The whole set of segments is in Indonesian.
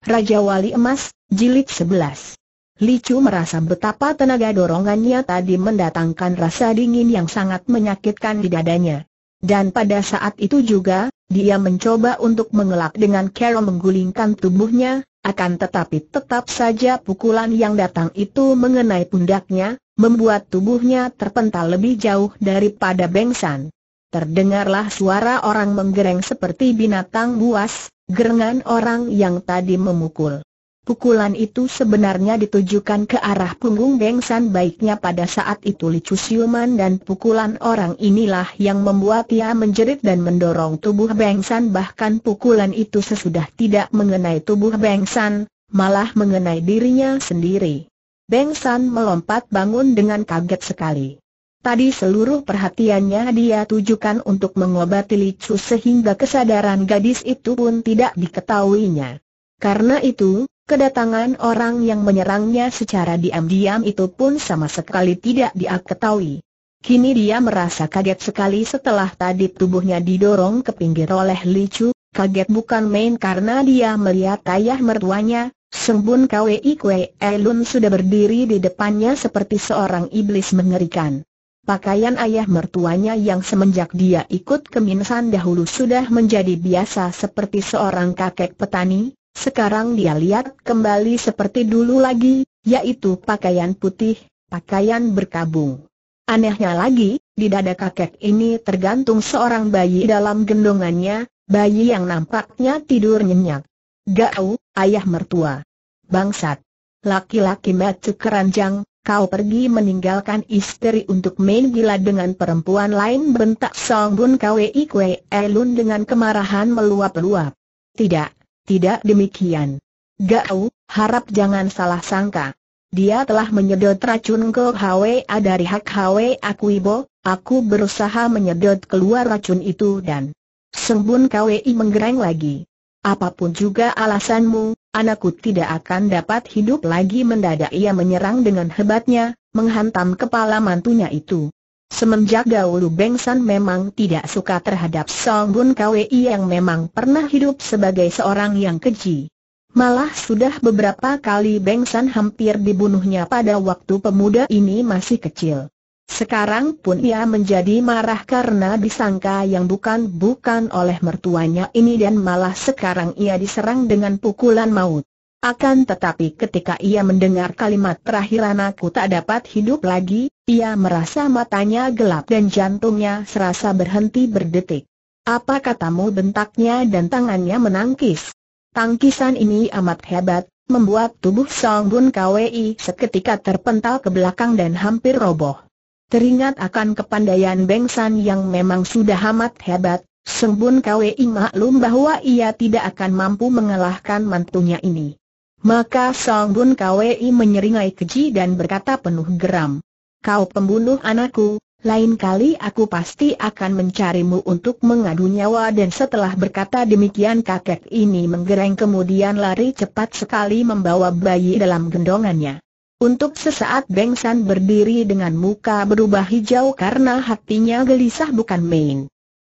Raja Wali Emas, Jilid 11 Licu merasa betapa tenaga dorongannya tadi mendatangkan rasa dingin yang sangat menyakitkan di dadanya. Dan pada saat itu juga, dia mencoba untuk mengelak dengan Carol menggulingkan tubuhnya, akan tetapi tetap saja pukulan yang datang itu mengenai pundaknya, membuat tubuhnya terpental lebih jauh daripada bengsan. Terdengarlah suara orang menggereng seperti binatang buas, gerengan orang yang tadi memukul. Pukulan itu sebenarnya ditujukan ke arah punggung Bengsan. baiknya pada saat itu Licu Siuman dan pukulan orang inilah yang membuat ia menjerit dan mendorong tubuh Bengsan. bahkan pukulan itu sesudah tidak mengenai tubuh Bengsan, malah mengenai dirinya sendiri. Bengsan melompat bangun dengan kaget sekali. Tadi seluruh perhatiannya dia tujukan untuk mengobati Licu sehingga kesadaran gadis itu pun tidak diketahuinya. Karena itu, kedatangan orang yang menyerangnya secara diam-diam itu pun sama sekali tidak dia ketahui. Kini dia merasa kaget sekali setelah tadi tubuhnya didorong ke pinggir oleh Licu, kaget bukan main karena dia melihat ayah mertuanya, Sembun Kwei Kwei Elun sudah berdiri di depannya seperti seorang iblis mengerikan. Pakaian ayah mertuanya yang semenjak dia ikut keminsan dahulu sudah menjadi biasa seperti seorang kakek petani, sekarang dia lihat kembali seperti dulu lagi, yaitu pakaian putih, pakaian berkabung. Anehnya lagi, di dada kakek ini tergantung seorang bayi dalam gendongannya, bayi yang nampaknya tidur nyenyak. Gau, ayah mertua. Bangsat. Laki-laki metu keranjang, kau pergi meninggalkan istri untuk main gila dengan perempuan lain bentak Song Bun Kwei Kwei Elun dengan kemarahan meluap-luap. Tidak, tidak demikian. Gau, harap jangan salah sangka. Dia telah menyedot racun ke HWA dari hak HWA Ibo, aku berusaha menyedot keluar racun itu dan Sembun Kwei menggereng lagi. Apapun juga alasanmu, Anakku tidak akan dapat hidup lagi mendadak ia menyerang dengan hebatnya, menghantam kepala mantunya itu. Semenjak dahulu Beng memang tidak suka terhadap Song Bun Kwei yang memang pernah hidup sebagai seorang yang keji. Malah sudah beberapa kali Beng hampir dibunuhnya pada waktu pemuda ini masih kecil. Sekarang pun ia menjadi marah karena disangka yang bukan-bukan oleh mertuanya ini dan malah sekarang ia diserang dengan pukulan maut. Akan tetapi ketika ia mendengar kalimat terakhir anakku tak dapat hidup lagi, ia merasa matanya gelap dan jantungnya serasa berhenti berdetik. Apa katamu bentaknya dan tangannya menangkis. Tangkisan ini amat hebat, membuat tubuh Song Bun Kwi seketika terpental ke belakang dan hampir roboh. Teringat akan kepandaian Beng San yang memang sudah amat hebat, Sembun ingat maklum bahwa ia tidak akan mampu mengalahkan mantunya ini. Maka Songbun Kwei menyeringai keji dan berkata penuh geram. Kau pembunuh anakku, lain kali aku pasti akan mencarimu untuk mengadu nyawa dan setelah berkata demikian kakek ini menggereng kemudian lari cepat sekali membawa bayi dalam gendongannya. Untuk sesaat Beng San berdiri dengan muka berubah hijau karena hatinya gelisah bukan main.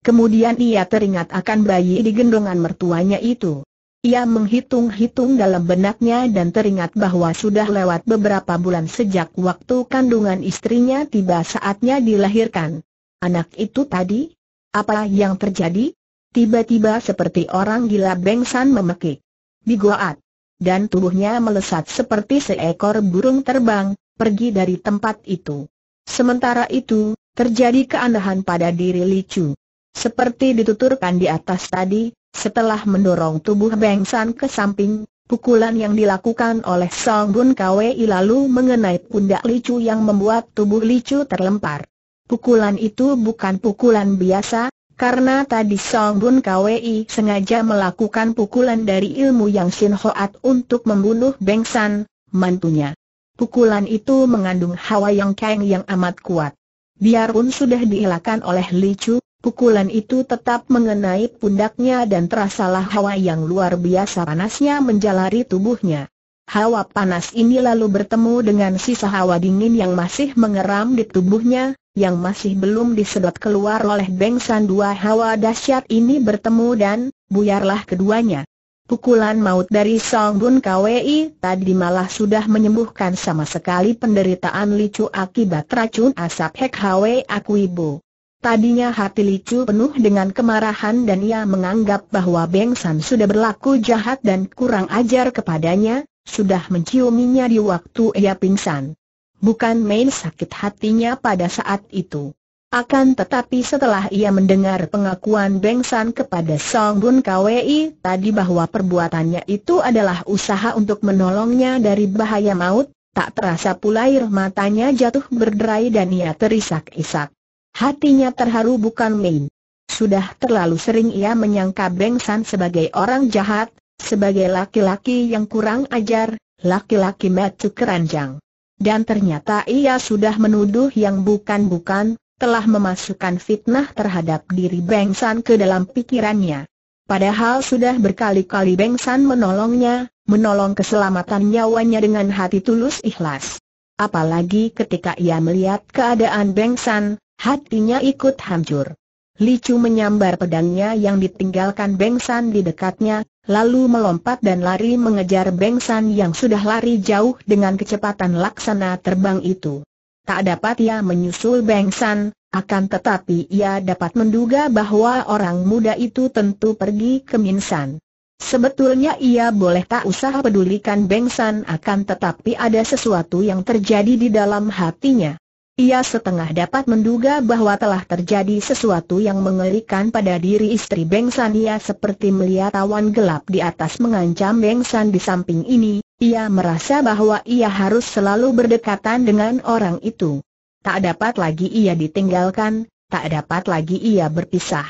Kemudian ia teringat akan bayi di gendongan mertuanya itu. Ia menghitung-hitung dalam benaknya dan teringat bahwa sudah lewat beberapa bulan sejak waktu kandungan istrinya tiba saatnya dilahirkan. Anak itu tadi? Apa yang terjadi? Tiba-tiba seperti orang gila Beng San memekik. Bigoat dan tubuhnya melesat seperti seekor burung terbang, pergi dari tempat itu. Sementara itu, terjadi keanehan pada diri Chu. Seperti dituturkan di atas tadi, setelah mendorong tubuh Bengsan ke samping, pukulan yang dilakukan oleh Song Bun Kwei lalu mengenai pundak Chu yang membuat tubuh Chu terlempar. Pukulan itu bukan pukulan biasa, karena tadi Song Bun Kwi sengaja melakukan pukulan dari ilmu yang Shin Hoat untuk membunuh Beng San, mantunya. Pukulan itu mengandung hawa yang keng yang amat kuat. Biarpun sudah dielakkan oleh Li Chu, pukulan itu tetap mengenai pundaknya dan terasalah hawa yang luar biasa panasnya menjalari tubuhnya. Hawa panas ini lalu bertemu dengan sisa hawa dingin yang masih mengeram di tubuhnya, yang masih belum disedot keluar oleh Bengsan dua hawa dahsyat ini bertemu dan, buyarlah keduanya. Pukulan maut dari Song Bun Kwi tadi malah sudah menyembuhkan sama sekali penderitaan Licu akibat racun asap Hek Hwe Akuibo. Tadinya hati Licu penuh dengan kemarahan dan ia menganggap bahwa Beng San sudah berlaku jahat dan kurang ajar kepadanya, sudah menciuminya di waktu ia pingsan. Bukan main sakit hatinya pada saat itu. Akan tetapi setelah ia mendengar pengakuan Beng San kepada Song Bun Kwei tadi bahwa perbuatannya itu adalah usaha untuk menolongnya dari bahaya maut, tak terasa pula air matanya jatuh berderai dan ia terisak-isak. Hatinya terharu bukan main. Sudah terlalu sering ia menyangka Beng San sebagai orang jahat, sebagai laki-laki yang kurang ajar, laki-laki metu keranjang dan ternyata ia sudah menuduh yang bukan-bukan, telah memasukkan fitnah terhadap diri Beng San ke dalam pikirannya. Padahal sudah berkali-kali Beng San menolongnya, menolong keselamatan nyawanya dengan hati tulus ikhlas. Apalagi ketika ia melihat keadaan Beng San, hatinya ikut hancur. Licu menyambar pedangnya yang ditinggalkan Bengsan di dekatnya, lalu melompat dan lari mengejar Bengsan yang sudah lari jauh dengan kecepatan laksana terbang itu. Tak dapat ia menyusul Bengsan, akan tetapi ia dapat menduga bahwa orang muda itu tentu pergi ke Minsan. Sebetulnya ia boleh tak usah pedulikan Bengsan akan tetapi ada sesuatu yang terjadi di dalam hatinya. Ia setengah dapat menduga bahwa telah terjadi sesuatu yang mengerikan pada diri istri Beng San. Ia seperti melihat awan gelap di atas mengancam Beng San di samping ini, ia merasa bahwa ia harus selalu berdekatan dengan orang itu. Tak dapat lagi ia ditinggalkan, tak dapat lagi ia berpisah.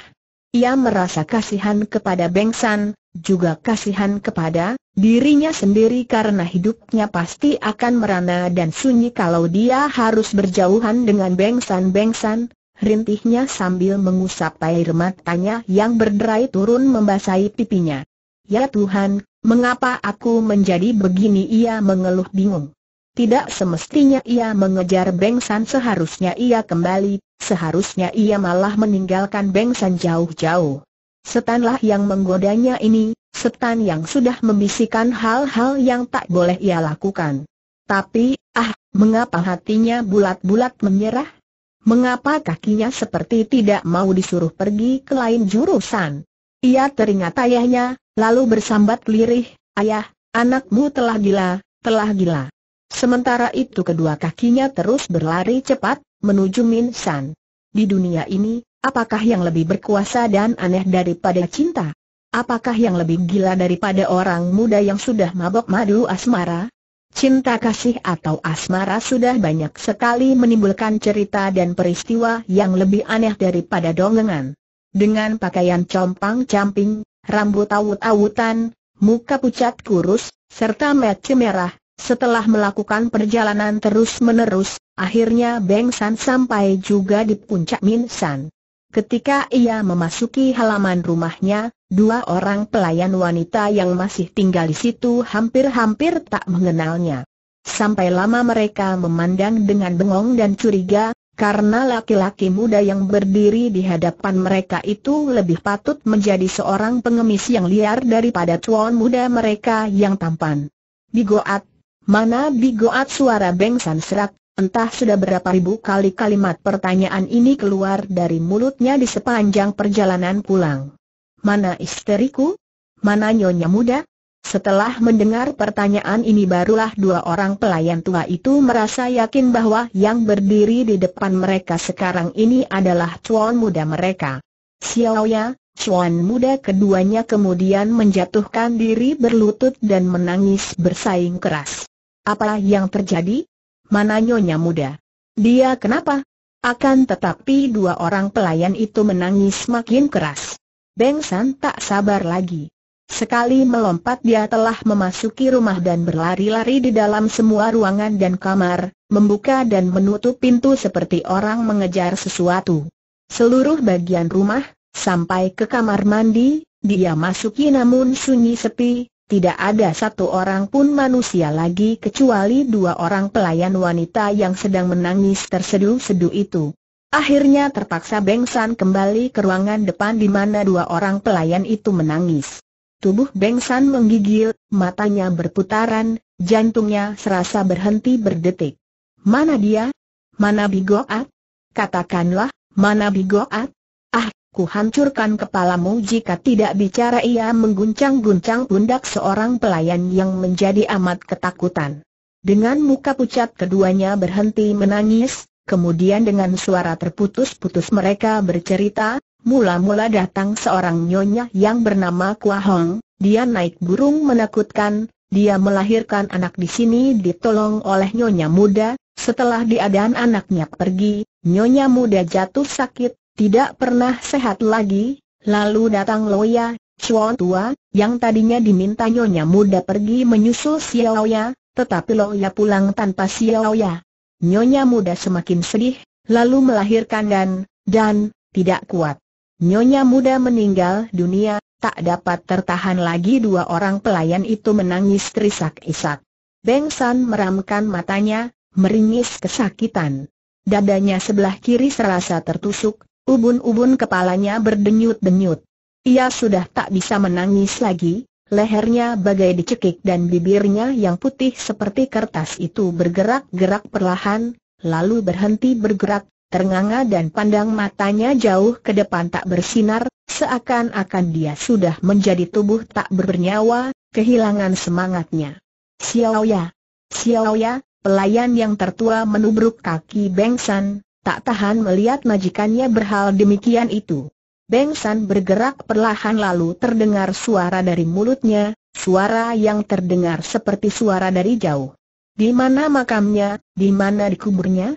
Ia merasa kasihan kepada Beng San, juga kasihan kepada dirinya sendiri karena hidupnya pasti akan merana dan sunyi kalau dia harus berjauhan dengan bengsan-bengsan, rintihnya sambil mengusap air matanya yang berderai turun membasahi pipinya. Ya Tuhan, mengapa aku menjadi begini ia mengeluh bingung. Tidak semestinya ia mengejar bengsan seharusnya ia kembali, seharusnya ia malah meninggalkan bengsan jauh-jauh. Setanlah yang menggodanya ini, setan yang sudah membisikkan hal-hal yang tak boleh ia lakukan. Tapi, ah, mengapa hatinya bulat-bulat menyerah? Mengapa kakinya seperti tidak mau disuruh pergi ke lain jurusan? Ia teringat ayahnya, lalu bersambat lirih, ayah, anakmu telah gila, telah gila. Sementara itu kedua kakinya terus berlari cepat, menuju Min Di dunia ini, Apakah yang lebih berkuasa dan aneh daripada cinta? Apakah yang lebih gila daripada orang muda yang sudah mabok madu asmara? Cinta kasih atau asmara sudah banyak sekali menimbulkan cerita dan peristiwa yang lebih aneh daripada dongengan. Dengan pakaian compang-camping, rambut awut-awutan, muka pucat kurus, serta mata merah, setelah melakukan perjalanan terus-menerus, akhirnya Beng San sampai juga di puncak Min San. Ketika ia memasuki halaman rumahnya, dua orang pelayan wanita yang masih tinggal di situ hampir-hampir tak mengenalnya. Sampai lama mereka memandang dengan bengong dan curiga, karena laki-laki muda yang berdiri di hadapan mereka itu lebih patut menjadi seorang pengemis yang liar daripada tuan muda mereka yang tampan. Bigoat, mana bigoat suara bengsan serak, Entah sudah berapa ribu kali kalimat pertanyaan ini keluar dari mulutnya di sepanjang perjalanan pulang. Mana isteriku? Mana nyonya muda? Setelah mendengar pertanyaan ini barulah dua orang pelayan tua itu merasa yakin bahwa yang berdiri di depan mereka sekarang ini adalah cuan muda mereka. Xiaoya, cuan muda keduanya kemudian menjatuhkan diri berlutut dan menangis bersaing keras. Apa yang terjadi? mana nyonya muda? Dia kenapa? Akan tetapi dua orang pelayan itu menangis makin keras. Beng San tak sabar lagi. Sekali melompat dia telah memasuki rumah dan berlari-lari di dalam semua ruangan dan kamar, membuka dan menutup pintu seperti orang mengejar sesuatu. Seluruh bagian rumah, sampai ke kamar mandi, dia masuki namun sunyi sepi, tidak ada satu orang pun manusia lagi kecuali dua orang pelayan wanita yang sedang menangis terseduh-seduh itu. Akhirnya terpaksa Beng San kembali ke ruangan depan di mana dua orang pelayan itu menangis. Tubuh Beng San menggigil, matanya berputaran, jantungnya serasa berhenti berdetik. Mana dia? Mana Bigoat? Katakanlah, mana Bigoat? kuhancurkan kepalamu jika tidak bicara ia mengguncang-guncang pundak seorang pelayan yang menjadi amat ketakutan. Dengan muka pucat keduanya berhenti menangis, kemudian dengan suara terputus-putus mereka bercerita, mula-mula datang seorang nyonya yang bernama Kua Hong, dia naik burung menakutkan, dia melahirkan anak di sini ditolong oleh nyonya muda, setelah diadaan anaknya pergi, nyonya muda jatuh sakit, tidak pernah sehat lagi, lalu datang Loya, Chuan tua, yang tadinya diminta nyonya muda pergi menyusul Xiaoya, tetapi Loya pulang tanpa Xiaoya. Nyonya muda semakin sedih, lalu melahirkan dan, dan, tidak kuat. Nyonya muda meninggal dunia, tak dapat tertahan lagi dua orang pelayan itu menangis terisak-isak. Beng San meramkan matanya, meringis kesakitan. Dadanya sebelah kiri serasa tertusuk, Ubun-ubun kepalanya berdenyut-denyut. Ia sudah tak bisa menangis lagi, lehernya bagai dicekik dan bibirnya yang putih seperti kertas itu bergerak-gerak perlahan, lalu berhenti bergerak, ternganga dan pandang matanya jauh ke depan tak bersinar, seakan-akan dia sudah menjadi tubuh tak bernyawa, kehilangan semangatnya. Xiao Ya, Xiao Ya, pelayan yang tertua menubruk kaki Bengsan, tak tahan melihat majikannya berhal demikian itu. Beng San bergerak perlahan lalu terdengar suara dari mulutnya, suara yang terdengar seperti suara dari jauh. Di mana makamnya, di mana dikuburnya?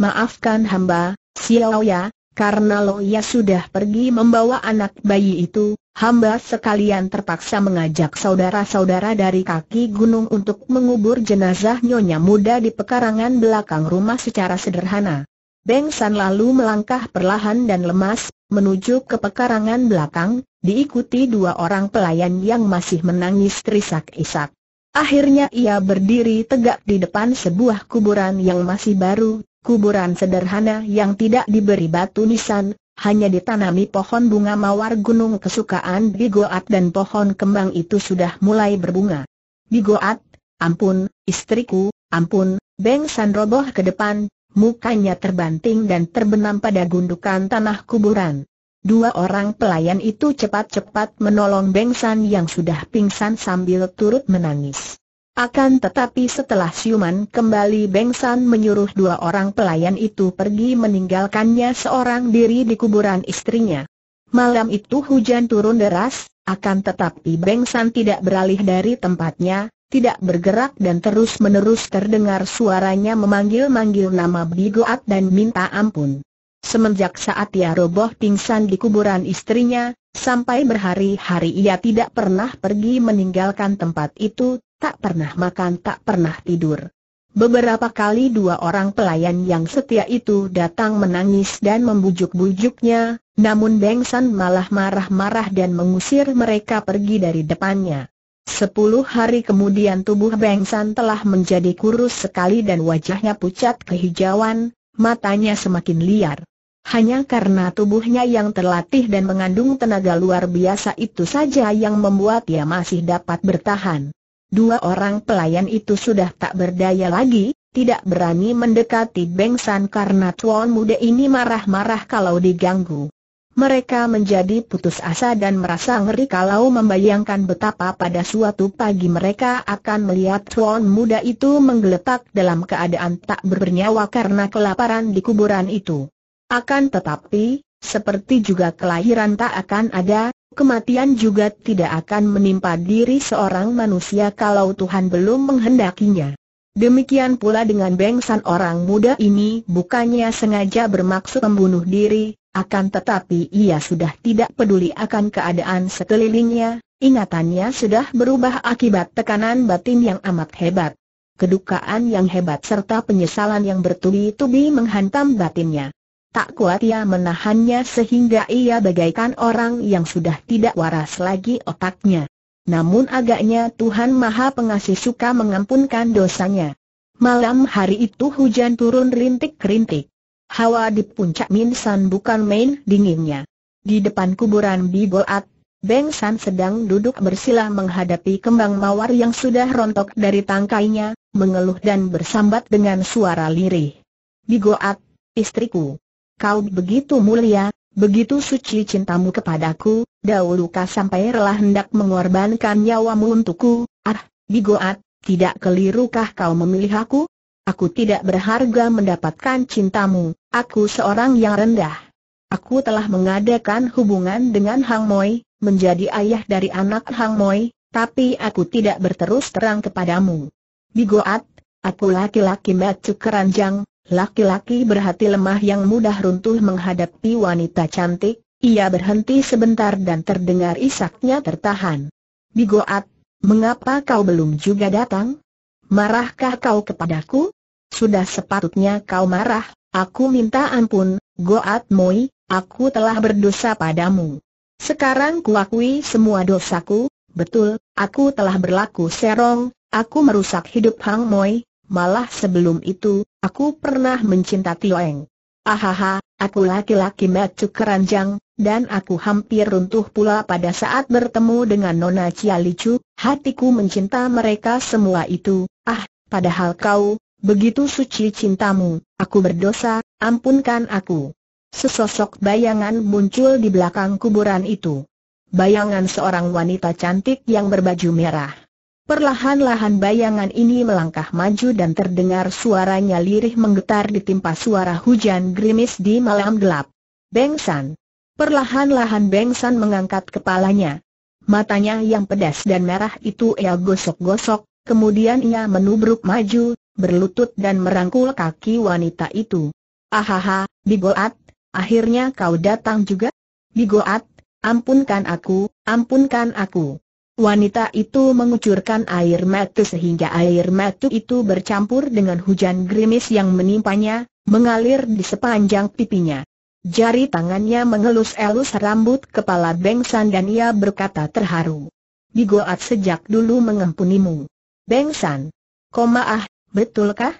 Maafkan hamba, Xiao Ya, karena Lo Ya sudah pergi membawa anak bayi itu, hamba sekalian terpaksa mengajak saudara-saudara dari kaki gunung untuk mengubur jenazah nyonya muda di pekarangan belakang rumah secara sederhana. Beng San lalu melangkah perlahan dan lemas, menuju ke pekarangan belakang, diikuti dua orang pelayan yang masih menangis terisak-isak. Akhirnya ia berdiri tegak di depan sebuah kuburan yang masih baru, kuburan sederhana yang tidak diberi batu nisan, hanya ditanami pohon bunga mawar gunung kesukaan Bigoat dan pohon kembang itu sudah mulai berbunga. Bigoat, ampun, istriku, ampun, Beng San roboh ke depan, mukanya terbanting dan terbenam pada gundukan tanah kuburan. Dua orang pelayan itu cepat-cepat menolong Beng yang sudah pingsan sambil turut menangis. Akan tetapi setelah siuman kembali Beng menyuruh dua orang pelayan itu pergi meninggalkannya seorang diri di kuburan istrinya. Malam itu hujan turun deras, akan tetapi Beng tidak beralih dari tempatnya, tidak bergerak dan terus-menerus terdengar suaranya memanggil-manggil nama Bigoat dan minta ampun. Semenjak saat ia roboh pingsan di kuburan istrinya, sampai berhari-hari ia tidak pernah pergi meninggalkan tempat itu, tak pernah makan tak pernah tidur. Beberapa kali dua orang pelayan yang setia itu datang menangis dan membujuk-bujuknya, namun Bengsan malah marah-marah dan mengusir mereka pergi dari depannya. Sepuluh hari kemudian tubuh Beng San telah menjadi kurus sekali dan wajahnya pucat kehijauan, matanya semakin liar. Hanya karena tubuhnya yang terlatih dan mengandung tenaga luar biasa itu saja yang membuat ia masih dapat bertahan. Dua orang pelayan itu sudah tak berdaya lagi, tidak berani mendekati Beng San karena tuan muda ini marah-marah kalau diganggu. Mereka menjadi putus asa dan merasa ngeri kalau membayangkan betapa pada suatu pagi mereka akan melihat tuan muda itu menggeletak dalam keadaan tak bernyawa karena kelaparan di kuburan itu. Akan tetapi, seperti juga kelahiran tak akan ada, kematian juga tidak akan menimpa diri seorang manusia kalau Tuhan belum menghendakinya. Demikian pula dengan bengsan orang muda ini bukannya sengaja bermaksud membunuh diri, akan tetapi ia sudah tidak peduli akan keadaan sekelilingnya, ingatannya sudah berubah akibat tekanan batin yang amat hebat. Kedukaan yang hebat serta penyesalan yang bertubi-tubi menghantam batinnya. Tak kuat ia menahannya sehingga ia bagaikan orang yang sudah tidak waras lagi otaknya. Namun agaknya Tuhan Maha Pengasih suka mengampunkan dosanya. Malam hari itu hujan turun rintik-rintik. Hawa di puncak Minsan bukan main dinginnya. Di depan kuburan di Beng San sedang duduk bersila menghadapi kembang mawar yang sudah rontok dari tangkainya, mengeluh dan bersambat dengan suara lirih. Di istriku, kau begitu mulia, begitu suci cintamu kepadaku, dahulukah sampai rela hendak mengorbankan nyawamu untukku, ah, Di Goat, tidak kelirukah kau memilih aku? Aku tidak berharga mendapatkan cintamu, aku seorang yang rendah. Aku telah mengadakan hubungan dengan Hang Moi, menjadi ayah dari anak Hang Moi, tapi aku tidak berterus terang kepadamu. Bigoat, aku laki-laki macu keranjang, laki-laki berhati lemah yang mudah runtuh menghadapi wanita cantik, ia berhenti sebentar dan terdengar isaknya tertahan. Bigoat, mengapa kau belum juga datang? Marahkah kau kepadaku? Sudah sepatutnya kau marah, aku minta ampun, Goat Moi, aku telah berdosa padamu. Sekarang kuakui semua dosaku, betul, aku telah berlaku serong, aku merusak hidup Hang Moi, malah sebelum itu, aku pernah mencinta Tioeng. Ahaha, aku laki-laki macu keranjang, dan aku hampir runtuh pula pada saat bertemu dengan Nona Cialicu, hatiku mencinta mereka semua itu, ah, padahal kau, Begitu suci cintamu, aku berdosa, ampunkan aku. Sesosok bayangan muncul di belakang kuburan itu. Bayangan seorang wanita cantik yang berbaju merah. Perlahan-lahan bayangan ini melangkah maju dan terdengar suaranya lirih menggetar ditimpa suara hujan gerimis di malam gelap. Bengsan. Perlahan-lahan Bengsan mengangkat kepalanya. Matanya yang pedas dan merah itu ia gosok-gosok, kemudian ia menubruk maju, berlutut dan merangkul kaki wanita itu. Ahaha, Bigoat, akhirnya kau datang juga? Bigoat, ampunkan aku, ampunkan aku. Wanita itu mengucurkan air mata sehingga air mata itu bercampur dengan hujan gerimis yang menimpanya, mengalir di sepanjang pipinya. Jari tangannya mengelus-elus rambut kepala Bengsan dan ia berkata terharu. Bigoat sejak dulu mengampunimu. Bengsan. Koma ah, betulkah?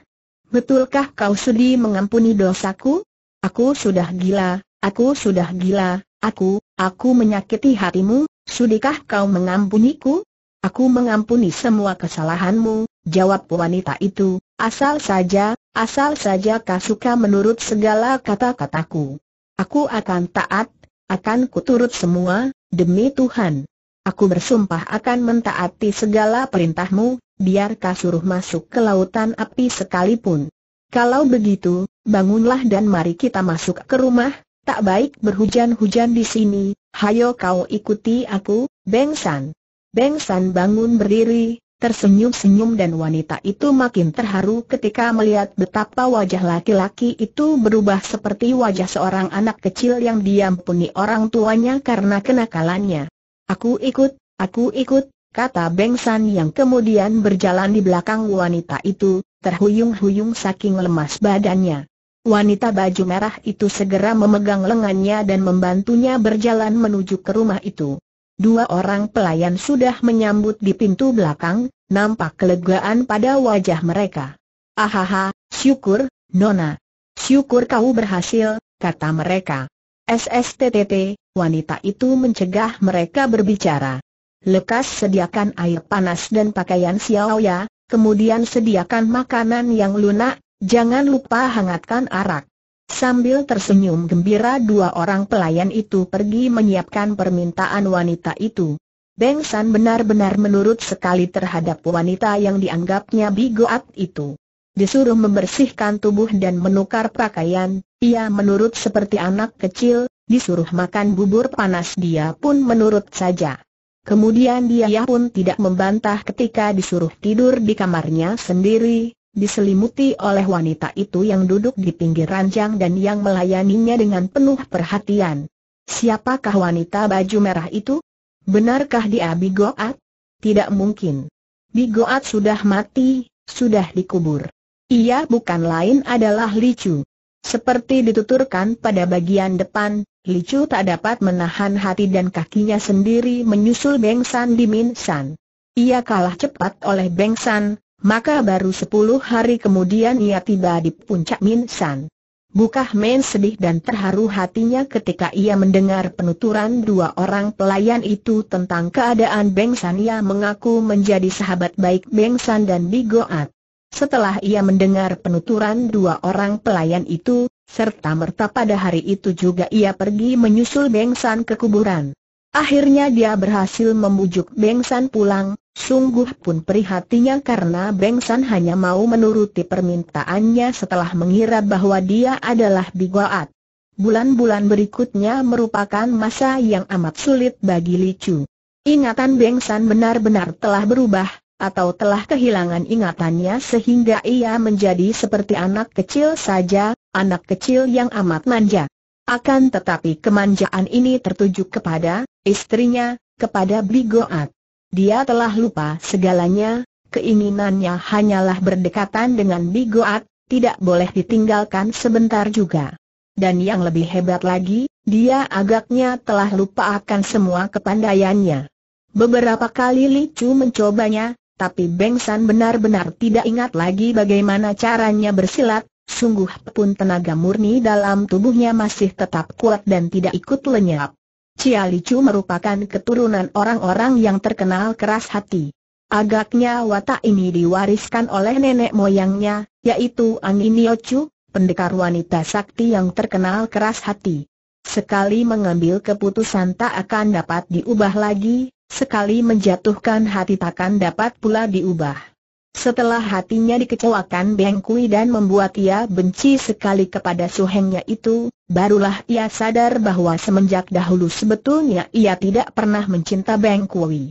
Betulkah kau sudi mengampuni dosaku? Aku sudah gila, aku sudah gila, aku, aku menyakiti hatimu, sudikah kau mengampuniku? Aku mengampuni semua kesalahanmu, jawab wanita itu, asal saja, asal saja kau suka menurut segala kata-kataku. Aku akan taat, akan kuturut semua, demi Tuhan. Aku bersumpah akan mentaati segala perintahmu, biarkah suruh masuk ke lautan api sekalipun. Kalau begitu, bangunlah dan mari kita masuk ke rumah, tak baik berhujan-hujan di sini, hayo kau ikuti aku, Beng San. Beng San bangun berdiri, tersenyum-senyum dan wanita itu makin terharu ketika melihat betapa wajah laki-laki itu berubah seperti wajah seorang anak kecil yang diampuni orang tuanya karena kenakalannya. Aku ikut, aku ikut, kata Beng San yang kemudian berjalan di belakang wanita itu, terhuyung-huyung saking lemas badannya. Wanita baju merah itu segera memegang lengannya dan membantunya berjalan menuju ke rumah itu. Dua orang pelayan sudah menyambut di pintu belakang, nampak kelegaan pada wajah mereka. Ahaha, syukur, Nona. Syukur kau berhasil, kata mereka. SSTTT, wanita itu mencegah mereka berbicara. Lekas sediakan air panas dan pakaian Xiaoya, kemudian sediakan makanan yang lunak, jangan lupa hangatkan arak. Sambil tersenyum gembira dua orang pelayan itu pergi menyiapkan permintaan wanita itu. Beng San benar-benar menurut sekali terhadap wanita yang dianggapnya bigoat itu. Disuruh membersihkan tubuh dan menukar pakaian, ia menurut seperti anak kecil, disuruh makan bubur panas dia pun menurut saja. Kemudian dia pun tidak membantah ketika disuruh tidur di kamarnya sendiri, diselimuti oleh wanita itu yang duduk di pinggir ranjang dan yang melayaninya dengan penuh perhatian. Siapakah wanita baju merah itu? Benarkah dia Bigoat? Tidak mungkin. Bigoat sudah mati, sudah dikubur. Ia bukan lain adalah Licu. Seperti dituturkan pada bagian depan, Chu tak dapat menahan hati dan kakinya sendiri menyusul Beng San di Min San. Ia kalah cepat oleh Beng San, maka baru sepuluh hari kemudian ia tiba di puncak Min San. Bukah Men sedih dan terharu hatinya ketika ia mendengar penuturan dua orang pelayan itu tentang keadaan Beng San ia mengaku menjadi sahabat baik Beng San dan Bigoat. Setelah ia mendengar penuturan dua orang pelayan itu, serta merta pada hari itu juga ia pergi menyusul Bengsan ke kuburan. Akhirnya dia berhasil membujuk Bengsan pulang, sungguh pun prihatinya karena Bengsan hanya mau menuruti permintaannya setelah mengira bahwa dia adalah bigoat. Bulan-bulan berikutnya merupakan masa yang amat sulit bagi Chu. Ingatan Bengsan benar-benar telah berubah, atau telah kehilangan ingatannya sehingga ia menjadi seperti anak kecil saja, anak kecil yang amat manja. Akan tetapi kemanjaan ini tertuju kepada istrinya, kepada Bligoat. Dia telah lupa segalanya, keinginannya hanyalah berdekatan dengan Bligoat, tidak boleh ditinggalkan sebentar juga. Dan yang lebih hebat lagi, dia agaknya telah lupa akan semua kepandaiannya. Beberapa kali Licu mencobanya, tapi Bengsan benar-benar tidak ingat lagi bagaimana caranya bersilat, Sungguh pun tenaga murni dalam tubuhnya masih tetap kuat dan tidak ikut lenyap. Cia Licu merupakan keturunan orang-orang yang terkenal keras hati. Agaknya watak ini diwariskan oleh nenek moyangnya, yaitu Angin Chu, pendekar wanita sakti yang terkenal keras hati. Sekali mengambil keputusan tak akan dapat diubah lagi, sekali menjatuhkan hati takkan dapat pula diubah. Setelah hatinya dikecewakan Beng Kui dan membuat ia benci sekali kepada suhengnya itu, barulah ia sadar bahwa semenjak dahulu sebetulnya ia tidak pernah mencinta Beng Kui.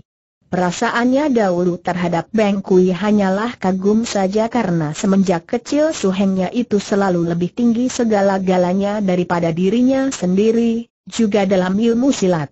Perasaannya dahulu terhadap Beng Kui hanyalah kagum saja karena semenjak kecil suhengnya itu selalu lebih tinggi segala-galanya daripada dirinya sendiri, juga dalam ilmu silat.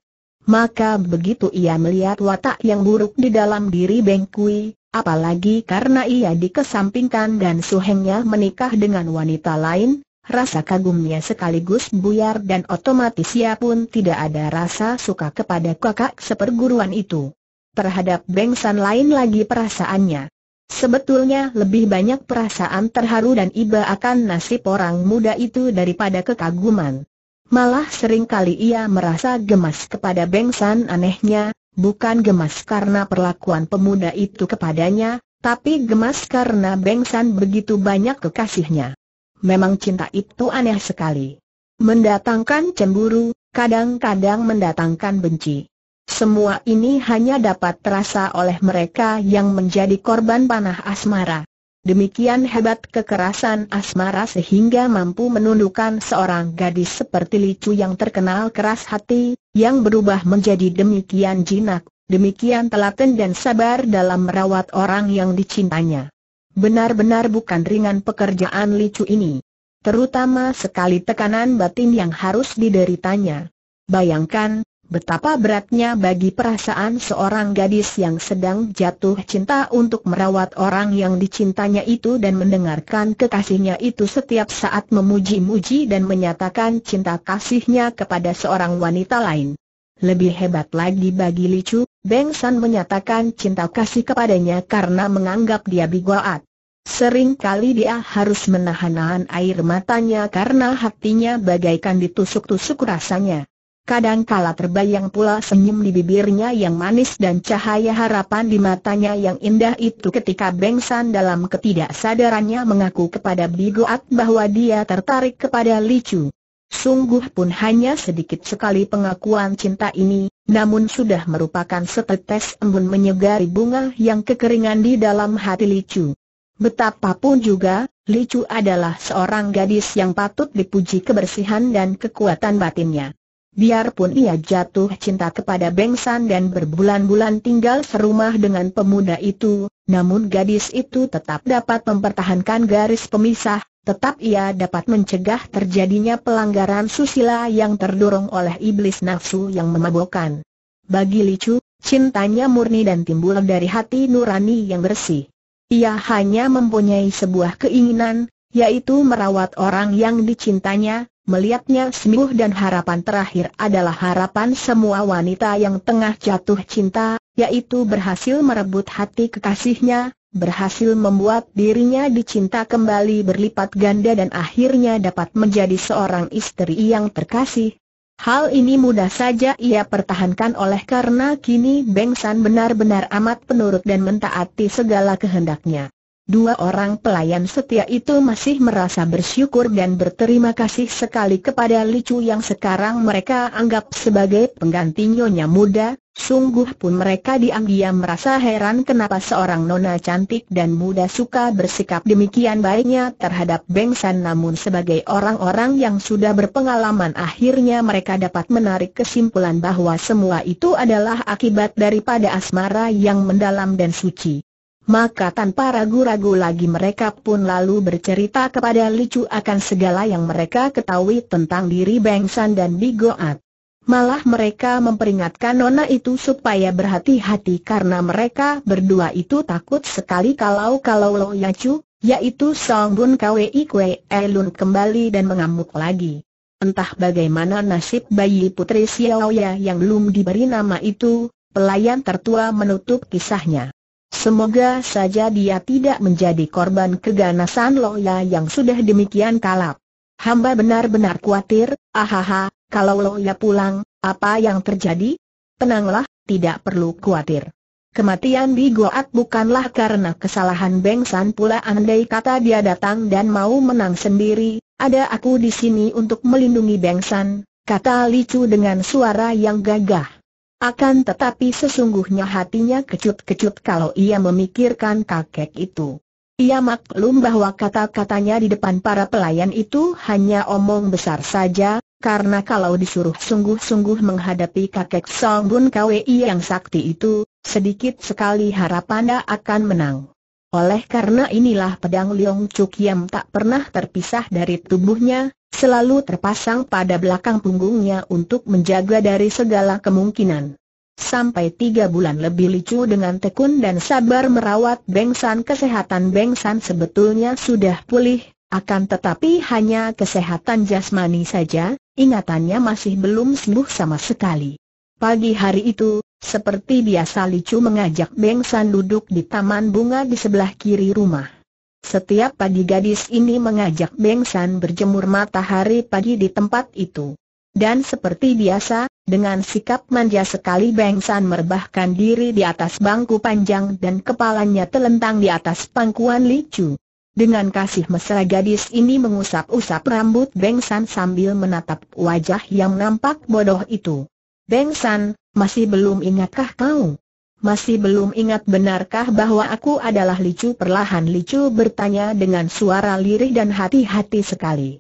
Maka begitu ia melihat watak yang buruk di dalam diri Beng Kui, Apalagi karena ia dikesampingkan dan suhengnya menikah dengan wanita lain, rasa kagumnya sekaligus buyar dan otomatis ia pun tidak ada rasa suka kepada kakak seperguruan itu. Terhadap bengsan lain lagi perasaannya. Sebetulnya lebih banyak perasaan terharu dan iba akan nasib orang muda itu daripada kekaguman. Malah seringkali ia merasa gemas kepada bengsan anehnya, bukan gemas karena perlakuan pemuda itu kepadanya, tapi gemas karena Bengsan begitu banyak kekasihnya. Memang cinta itu aneh sekali. Mendatangkan cemburu, kadang-kadang mendatangkan benci. Semua ini hanya dapat terasa oleh mereka yang menjadi korban panah asmara. Demikian hebat kekerasan asmara sehingga mampu menundukkan seorang gadis seperti Licu yang terkenal keras hati, yang berubah menjadi demikian jinak, demikian telaten dan sabar dalam merawat orang yang dicintanya. Benar-benar bukan ringan pekerjaan Licu ini. Terutama sekali tekanan batin yang harus dideritanya. Bayangkan, Betapa beratnya bagi perasaan seorang gadis yang sedang jatuh cinta untuk merawat orang yang dicintanya itu dan mendengarkan kekasihnya itu setiap saat memuji-muji dan menyatakan cinta kasihnya kepada seorang wanita lain. Lebih hebat lagi bagi Licu, Beng San menyatakan cinta kasih kepadanya karena menganggap dia bigoat. kali dia harus menahan-nahan air matanya karena hatinya bagaikan ditusuk-tusuk rasanya kadang-kala terbayang pula senyum di bibirnya yang manis dan cahaya harapan di matanya yang indah itu ketika Bengsan dalam ketidaksadarannya mengaku kepada Bigoat bahwa dia tertarik kepada Li Chu. Sungguh pun hanya sedikit sekali pengakuan cinta ini, namun sudah merupakan setetes embun menyegari bunga yang kekeringan di dalam hati Li Chu. Betapapun juga, Li Chu adalah seorang gadis yang patut dipuji kebersihan dan kekuatan batinnya. Biarpun ia jatuh cinta kepada Bengsan dan berbulan-bulan tinggal serumah dengan pemuda itu, namun gadis itu tetap dapat mempertahankan garis pemisah, tetap ia dapat mencegah terjadinya pelanggaran susila yang terdorong oleh iblis nafsu yang memabokkan. Bagi Licu, cintanya murni dan timbul dari hati nurani yang bersih. Ia hanya mempunyai sebuah keinginan, yaitu merawat orang yang dicintanya, Melihatnya sembuh dan harapan terakhir adalah harapan semua wanita yang tengah jatuh cinta, yaitu berhasil merebut hati kekasihnya, berhasil membuat dirinya dicinta kembali berlipat ganda dan akhirnya dapat menjadi seorang istri yang terkasih. Hal ini mudah saja ia pertahankan oleh karena kini Beng San benar-benar amat penurut dan mentaati segala kehendaknya. Dua orang pelayan setia itu masih merasa bersyukur dan berterima kasih sekali kepada Licu yang sekarang mereka anggap sebagai pengganti nyonya muda, sungguh pun mereka diam-diam merasa heran kenapa seorang nona cantik dan muda suka bersikap demikian baiknya terhadap Bengsan namun sebagai orang-orang yang sudah berpengalaman akhirnya mereka dapat menarik kesimpulan bahwa semua itu adalah akibat daripada asmara yang mendalam dan suci. Maka tanpa ragu-ragu lagi mereka pun lalu bercerita kepada Licu akan segala yang mereka ketahui tentang diri Bengsan dan Bigoat. Malah mereka memperingatkan Nona itu supaya berhati-hati karena mereka berdua itu takut sekali kalau-kalau Lo Yacu, yaitu Song Bun Kwei Kwei Elun kembali dan mengamuk lagi. Entah bagaimana nasib bayi putri Xiaoya yang belum diberi nama itu, pelayan tertua menutup kisahnya. Semoga saja dia tidak menjadi korban keganasan Loya yang sudah demikian kalap. Hamba benar-benar khawatir, ahaha, kalau Loya pulang, apa yang terjadi? Tenanglah, tidak perlu khawatir. Kematian di Goat bukanlah karena kesalahan Beng San pula andai kata dia datang dan mau menang sendiri, ada aku di sini untuk melindungi Beng San, kata Licu dengan suara yang gagah. Akan tetapi sesungguhnya hatinya kecut-kecut kalau ia memikirkan kakek itu. Ia maklum bahwa kata-katanya di depan para pelayan itu hanya omong besar saja, karena kalau disuruh sungguh-sungguh menghadapi kakek Song Bun Kwi yang sakti itu, sedikit sekali harapannya akan menang. Oleh karena inilah pedang Leong Chuk Yam tak pernah terpisah dari tubuhnya, Selalu terpasang pada belakang punggungnya untuk menjaga dari segala kemungkinan. Sampai tiga bulan lebih Licu dengan tekun dan sabar merawat Bengsan kesehatan Bengsan sebetulnya sudah pulih, akan tetapi hanya kesehatan jasmani saja, ingatannya masih belum sembuh sama sekali. Pagi hari itu, seperti biasa Licu mengajak Bengsan duduk di taman bunga di sebelah kiri rumah. Setiap pagi gadis ini mengajak Beng San berjemur matahari pagi di tempat itu. Dan seperti biasa, dengan sikap manja sekali Beng San merebahkan diri di atas bangku panjang dan kepalanya telentang di atas pangkuan licu. Dengan kasih mesra gadis ini mengusap-usap rambut Beng San sambil menatap wajah yang nampak bodoh itu. Beng San, masih belum ingatkah kau? masih belum ingat benarkah bahwa aku adalah Licu perlahan Licu bertanya dengan suara lirih dan hati-hati sekali.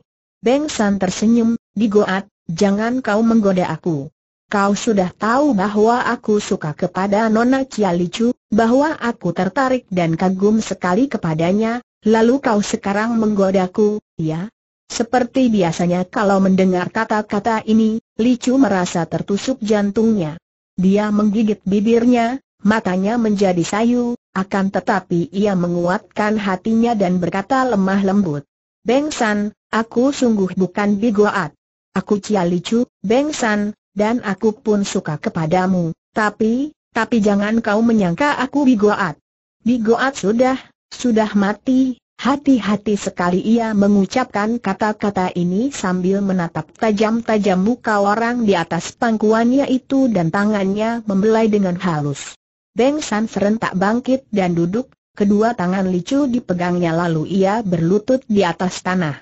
Beng San tersenyum, digoat, jangan kau menggoda aku. Kau sudah tahu bahwa aku suka kepada Nona Cia Licu, bahwa aku tertarik dan kagum sekali kepadanya, lalu kau sekarang menggodaku, ya? Seperti biasanya kalau mendengar kata-kata ini, Licu merasa tertusuk jantungnya. Dia menggigit bibirnya, matanya menjadi sayu, akan tetapi ia menguatkan hatinya dan berkata lemah lembut. Beng San, aku sungguh bukan bigoat. Aku Cia Licu, Beng San, dan aku pun suka kepadamu, tapi, tapi jangan kau menyangka aku bigoat. Bigoat sudah, sudah mati, Hati-hati sekali ia mengucapkan kata-kata ini sambil menatap tajam-tajam muka orang di atas pangkuannya itu dan tangannya membelai dengan halus. Beng San serentak bangkit dan duduk, kedua tangan Licu dipegangnya lalu ia berlutut di atas tanah.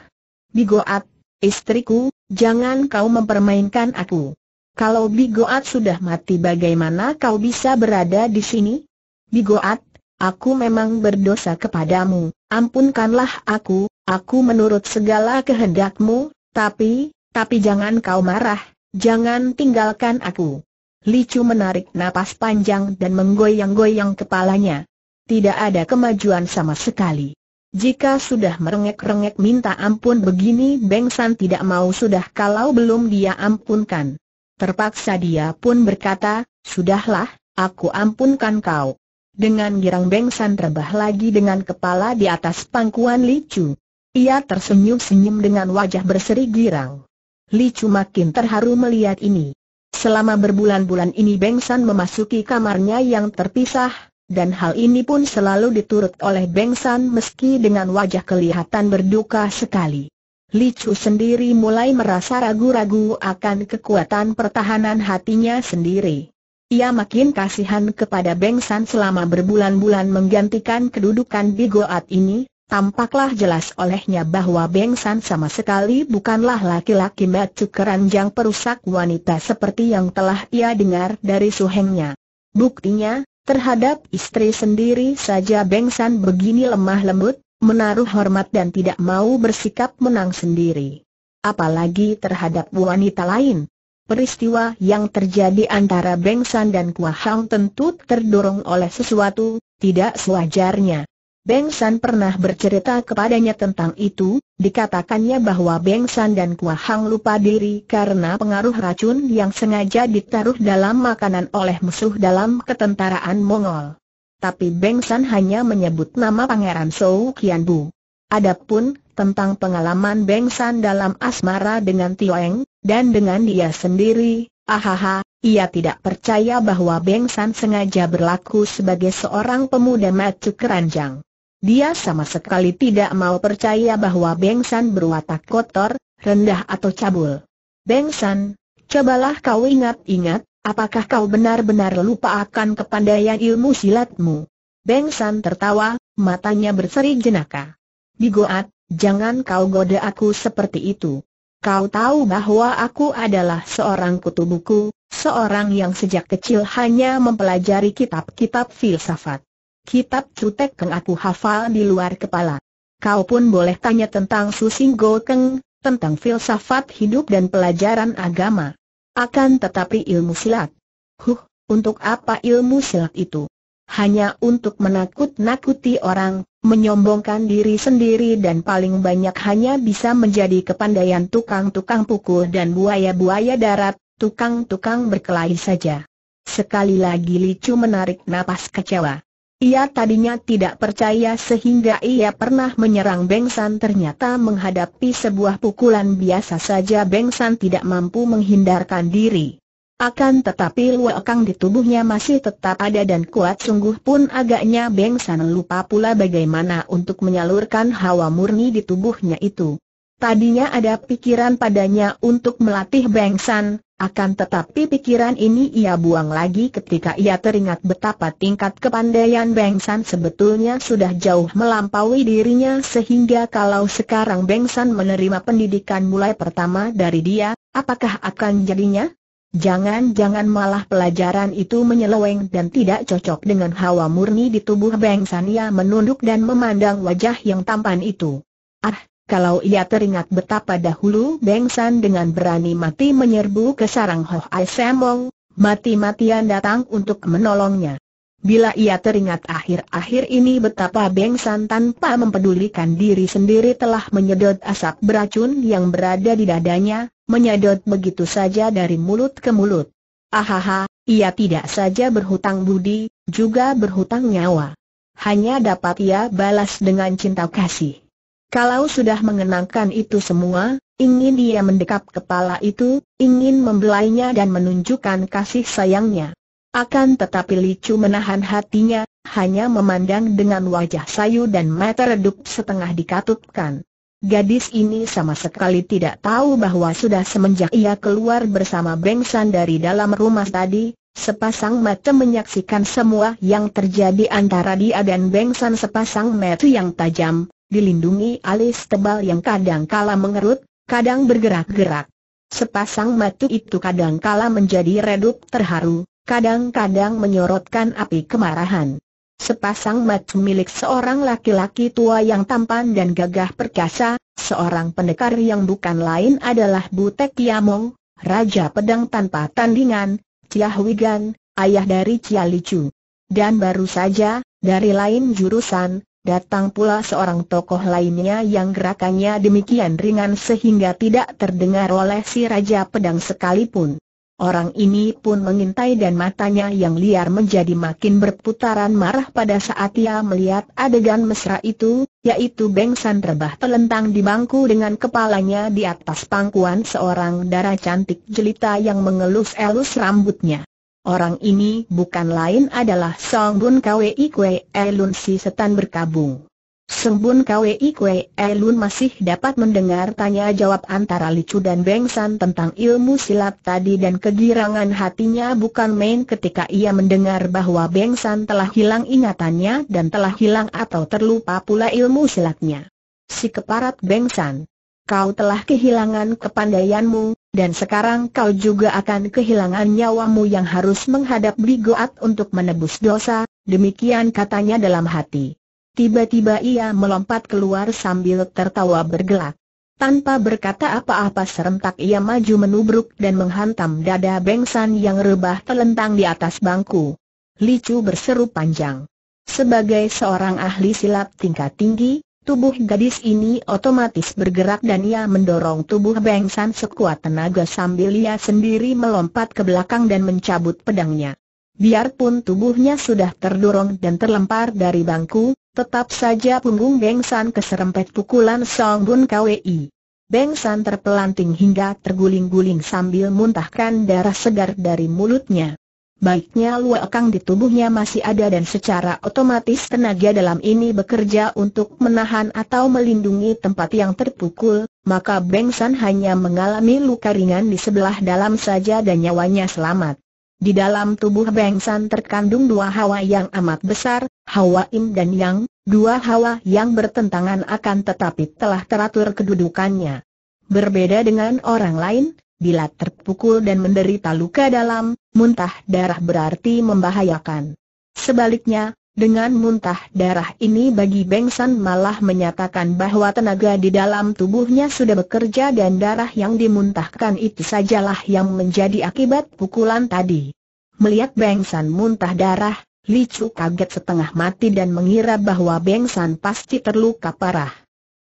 Bigoat, istriku, jangan kau mempermainkan aku. Kalau Bigoat sudah mati bagaimana kau bisa berada di sini? Bigoat, aku memang berdosa kepadamu, ampunkanlah aku, aku menurut segala kehendakmu, tapi, tapi jangan kau marah, jangan tinggalkan aku. Licu menarik napas panjang dan menggoyang-goyang kepalanya. Tidak ada kemajuan sama sekali. Jika sudah merengek-rengek minta ampun begini Beng San tidak mau sudah kalau belum dia ampunkan. Terpaksa dia pun berkata, sudahlah, aku ampunkan kau. Dengan girang Beng San terbah lagi dengan kepala di atas pangkuan Licu. Ia tersenyum-senyum dengan wajah berseri girang. Licu makin terharu melihat ini. Selama berbulan-bulan ini Beng San memasuki kamarnya yang terpisah, dan hal ini pun selalu diturut oleh Beng San meski dengan wajah kelihatan berduka sekali. Li Chu sendiri mulai merasa ragu-ragu akan kekuatan pertahanan hatinya sendiri. Ia makin kasihan kepada Beng San selama berbulan-bulan menggantikan kedudukan Bigoat ini, Tampaklah jelas olehnya bahwa Beng San sama sekali bukanlah laki-laki matu keranjang perusak wanita seperti yang telah ia dengar dari suhengnya. Buktinya, terhadap istri sendiri saja Beng San begini lemah lembut, menaruh hormat dan tidak mau bersikap menang sendiri. Apalagi terhadap wanita lain. Peristiwa yang terjadi antara Beng San dan Kua Hang tentu terdorong oleh sesuatu, tidak sewajarnya. Beng San pernah bercerita kepadanya tentang itu, dikatakannya bahwa Beng San dan Kua Hang lupa diri karena pengaruh racun yang sengaja ditaruh dalam makanan oleh musuh dalam ketentaraan Mongol. Tapi Beng San hanya menyebut nama Pangeran Sou Kian Bu. Adapun, tentang pengalaman Beng San dalam asmara dengan Tioeng, dan dengan dia sendiri, ahaha, ia tidak percaya bahwa Beng San sengaja berlaku sebagai seorang pemuda macu keranjang. Dia sama sekali tidak mau percaya bahwa Beng San berwatak kotor, rendah atau cabul. Beng San, cobalah kau ingat-ingat, apakah kau benar-benar lupa akan kepandaian ilmu silatmu? Beng San tertawa, matanya berseri jenaka. Di Digoat, jangan kau goda aku seperti itu. Kau tahu bahwa aku adalah seorang kutubuku, seorang yang sejak kecil hanya mempelajari kitab-kitab filsafat kitab Cutek Keng aku hafal di luar kepala. Kau pun boleh tanya tentang Susing Go Keng, tentang filsafat hidup dan pelajaran agama. Akan tetapi ilmu silat. Huh, untuk apa ilmu silat itu? Hanya untuk menakut-nakuti orang, menyombongkan diri sendiri dan paling banyak hanya bisa menjadi kepandaian tukang-tukang pukul dan buaya-buaya darat, tukang-tukang berkelahi saja. Sekali lagi Licu menarik napas kecewa. Ia tadinya tidak percaya sehingga ia pernah menyerang Bengsan ternyata menghadapi sebuah pukulan biasa saja Bengsan tidak mampu menghindarkan diri. Akan tetapi luakang di tubuhnya masih tetap ada dan kuat sungguh pun agaknya Bengsan lupa pula bagaimana untuk menyalurkan hawa murni di tubuhnya itu. Tadinya ada pikiran padanya untuk melatih Bengsan, akan tetapi pikiran ini ia buang lagi ketika ia teringat betapa tingkat kepandaian Beng San sebetulnya sudah jauh melampaui dirinya sehingga kalau sekarang Beng San menerima pendidikan mulai pertama dari dia, apakah akan jadinya? Jangan-jangan malah pelajaran itu menyeleweng dan tidak cocok dengan hawa murni di tubuh Beng San ia menunduk dan memandang wajah yang tampan itu. Ah, kalau ia teringat betapa dahulu Beng San dengan berani mati menyerbu ke sarang Hoh Ai Semong, mati-matian datang untuk menolongnya. Bila ia teringat akhir-akhir ini betapa Beng San tanpa mempedulikan diri sendiri telah menyedot asap beracun yang berada di dadanya, menyedot begitu saja dari mulut ke mulut. Ahaha, ia tidak saja berhutang budi, juga berhutang nyawa. Hanya dapat ia balas dengan cinta kasih. Kalau sudah mengenangkan itu semua, ingin dia mendekap kepala itu, ingin membelainya dan menunjukkan kasih sayangnya. Akan tetapi Licu menahan hatinya, hanya memandang dengan wajah sayu dan mata redup setengah dikatupkan. Gadis ini sama sekali tidak tahu bahwa sudah semenjak ia keluar bersama Bengsan dari dalam rumah tadi, sepasang mata menyaksikan semua yang terjadi antara dia dan Bengsan sepasang mata yang tajam, dilindungi alis tebal yang kadang kala mengerut, kadang bergerak-gerak. Sepasang mata itu kadang kala menjadi redup terharu, kadang-kadang menyorotkan api kemarahan. Sepasang mata milik seorang laki-laki tua yang tampan dan gagah perkasa, seorang pendekar yang bukan lain adalah Butek Yamong, Raja Pedang tanpa tandingan, Ciah Wigan, ayah dari Cia Licu. Dan baru saja, dari lain jurusan, Datang pula seorang tokoh lainnya yang gerakannya demikian ringan sehingga tidak terdengar oleh si Raja Pedang sekalipun. Orang ini pun mengintai dan matanya yang liar menjadi makin berputaran marah pada saat ia melihat adegan mesra itu, yaitu Beng San rebah telentang di bangku dengan kepalanya di atas pangkuan seorang darah cantik jelita yang mengelus-elus rambutnya. Orang ini bukan lain adalah Song Bun Kwe Kwe Elun si setan berkabung. Song Bun Kwe Kwe Elun masih dapat mendengar tanya jawab antara Licu dan Beng San tentang ilmu silat tadi dan kegirangan hatinya bukan main ketika ia mendengar bahwa Beng San telah hilang ingatannya dan telah hilang atau terlupa pula ilmu silatnya. Si keparat Beng San kau telah kehilangan kepandaianmu, dan sekarang kau juga akan kehilangan nyawamu yang harus menghadap Bigoat untuk menebus dosa, demikian katanya dalam hati. Tiba-tiba ia melompat keluar sambil tertawa bergelak. Tanpa berkata apa-apa serentak ia maju menubruk dan menghantam dada Bengsan yang rebah telentang di atas bangku. Licu berseru panjang. Sebagai seorang ahli silat tingkat tinggi, Tubuh gadis ini otomatis bergerak dan ia mendorong tubuh Beng San sekuat tenaga sambil ia sendiri melompat ke belakang dan mencabut pedangnya. Biarpun tubuhnya sudah terdorong dan terlempar dari bangku, tetap saja punggung Beng San keserempet pukulan Song Bun KWI. Beng San terpelanting hingga terguling-guling sambil muntahkan darah segar dari mulutnya. Baiknya luakang di tubuhnya masih ada dan secara otomatis tenaga dalam ini bekerja untuk menahan atau melindungi tempat yang terpukul, maka Beng San hanya mengalami luka ringan di sebelah dalam saja dan nyawanya selamat. Di dalam tubuh Beng San terkandung dua hawa yang amat besar, hawa im dan yang, dua hawa yang bertentangan akan tetapi telah teratur kedudukannya. Berbeda dengan orang lain, bila terpukul dan menderita luka dalam, muntah darah berarti membahayakan. Sebaliknya, dengan muntah darah ini bagi Bengsan malah menyatakan bahwa tenaga di dalam tubuhnya sudah bekerja dan darah yang dimuntahkan itu sajalah yang menjadi akibat pukulan tadi. Melihat Bengsan muntah darah, Li Chu kaget setengah mati dan mengira bahwa Bengsan pasti terluka parah.